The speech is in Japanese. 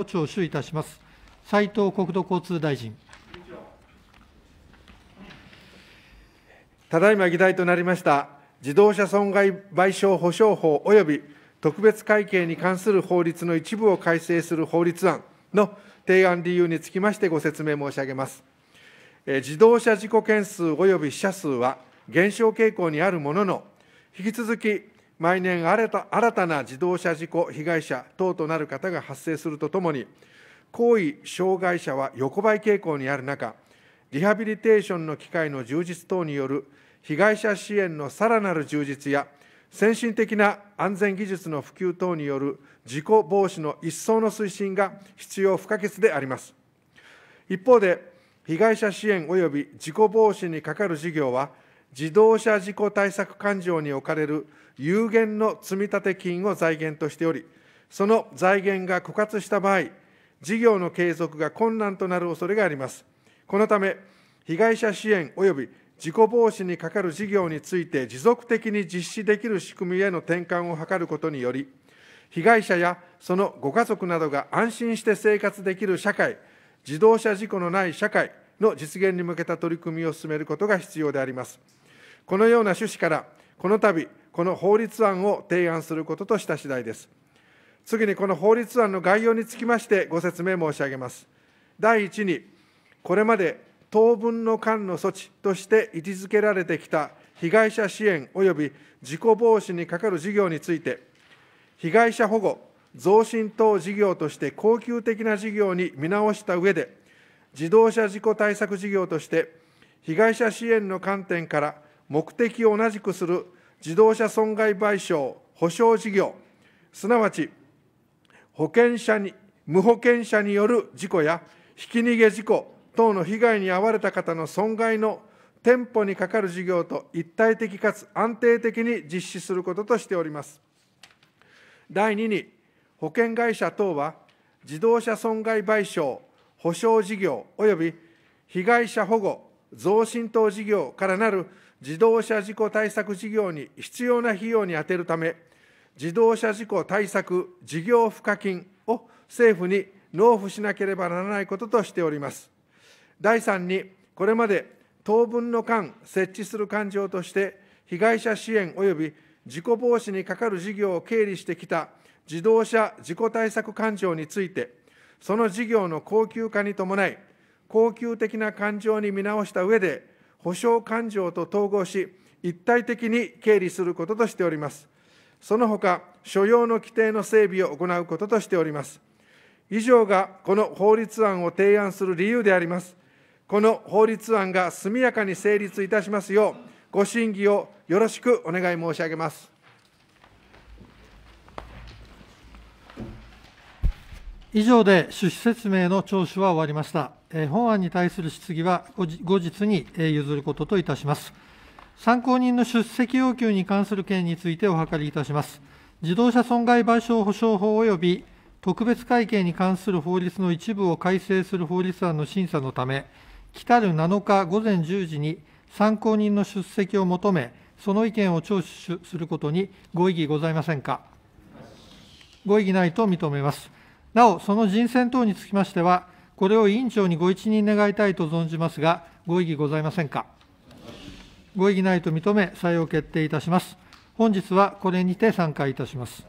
を聴取いたします。斉藤国土交通大臣。ただいま議題となりました自動車損害賠償保障法及び特別会計に関する法律の一部を改正する法律案の提案理由につきましてご説明申し上げます。自動車事故件数及び死者数は減少傾向にあるものの、引き続き毎年新た新たな自動車事故被害者等となる方が発生するとともに、行位障害者は横ばい傾向にある中、リハビリテーションの機会の充実等による被害者支援のさらなる充実や、先進的な安全技術の普及等による事故防止の一層の推進が必要不可欠であります。一方で、被害者支援及び事故防止に係る事業は、自動車事故対策勘定に置かれる有限の積立金を財源としており、その財源が枯渇した場合、事業の継続が困難となる恐れがあります。このため、被害者支援及び事故防止にかかる事業について持続的に実施できる仕組みへの転換を図ることにより、被害者やそのご家族などが安心して生活できる社会、自動車事故のない社会、の実現に向けた取り組みを進めることが必要であります。このような趣旨から、この度、この法律案を提案することとした次第です。次にこの法律案の概要につきましてご説明申し上げます。第1に、これまで当分の間の措置として位置づけられてきた被害者支援及び事故防止にかかる事業について、被害者保護、増進等事業として恒久的な事業に見直した上で、自動車事故対策事業として、被害者支援の観点から目的を同じくする自動車損害賠償・補償事業、すなわち保険者に、無保険者による事故やひき逃げ事故等の被害に遭われた方の損害の店舗にかかる事業と一体的かつ安定的に実施することとしております。第2に、保険会社等は自動車損害賠償補償事業及び被害者保護、増進等事業からなる自動車事故対策事業に必要な費用に充てるため、自動車事故対策事業賦課金を政府に納付しなければならないこととしております。第3に、これまで当分の間設置する勘定として、被害者支援及び事故防止に係る事業を経理してきた自動車事故対策勘定について、その事業の高級化に伴い、高級的な環状に見直した上で、保障環状と統合し、一体的に経理することとしております。その他、所要の規定の整備を行うこととしております。以上がこの法律案を提案する理由であります。この法律案が速やかに成立いたしますよう、ご審議をよろしくお願い申し上げます。以上で趣旨説明の聴取は終わりました。本案に対する質疑は後日に譲ることといたします。参考人の出席要求に関する件についてお諮りいたします。自動車損害賠償保障法及び特別会計に関する法律の一部を改正する法律案の審査のため、来る7日午前10時に参考人の出席を求め、その意見を聴取することにご異議ございませんか。ご異議ないと認めます。なお、その人選等につきましては、これを委員長にご一任願いたいと存じますが、ご異議ございませんか。ご異議ないと認め、採用決定いたします。本日はこれにて散会いたします。